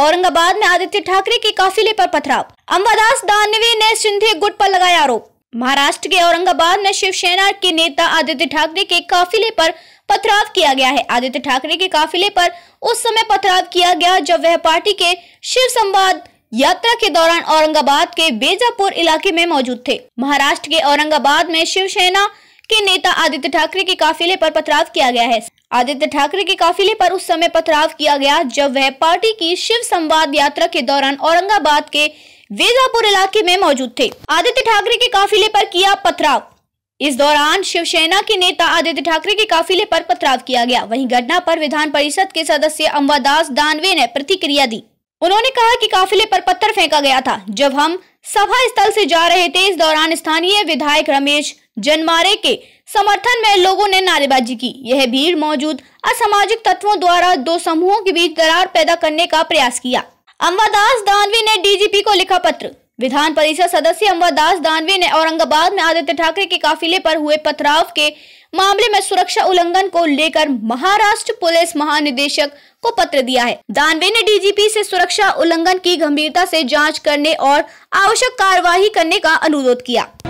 औरंगाबाद में आदित्य ठाकरे के काफिले पर पथराव अम्बादास दानवी ने सिंधे गुट पर लगाया आरोप महाराष्ट्र के औरंगाबाद में शिवसेना के नेता आदित्य ठाकरे के काफिले पर पथराव किया गया है आदित्य ठाकरे के काफिले पर उस समय पथराव किया गया जब वह पार्टी के शिव संवाद यात्रा के दौरान औरंगाबाद के बेजापुर इलाके में मौजूद थे महाराष्ट्र के औरंगाबाद में शिवसेना के नेता आदित्य ठाकरे के काफिले पर पथराव किया गया है आदित्य ठाकरे के काफिले पर उस समय पथराव किया गया जब वह पार्टी की शिव संवाद यात्रा के दौरान औरंगाबाद के वेजापुर इलाके में मौजूद थे आदित्य ठाकरे के काफिले पर किया पथराव इस दौरान शिवसेना के नेता आदित्य ठाकरे के काफिले पर पथराव किया गया वहीं घटना पर विधान परिषद के सदस्य अम्बादास दानवे ने प्रतिक्रिया दी उन्होंने कहा कि काफिले पर पत्थर फेंका गया था जब हम सभा स्थल से जा रहे थे इस दौरान स्थानीय विधायक रमेश जनमारे के समर्थन में लोगों ने नारेबाजी की यह भीड़ मौजूद असामाजिक तत्वों द्वारा दो समूहों के बीच दरार पैदा करने का प्रयास किया अम्बादास दानवी ने डीजीपी को लिखा पत्र विधान परिषद सदस्य अम्बादास दानवी ने औरंगाबाद में आदित्य ठाकरे के काफिले पर हुए पथराव के मामले में सुरक्षा उल्लंघन को लेकर महाराष्ट्र पुलिस महानिदेशक को पत्र दिया है दानवे ने डीजीपी से सुरक्षा उल्लंघन की गंभीरता से जांच करने और आवश्यक कार्यवाही करने का अनुरोध किया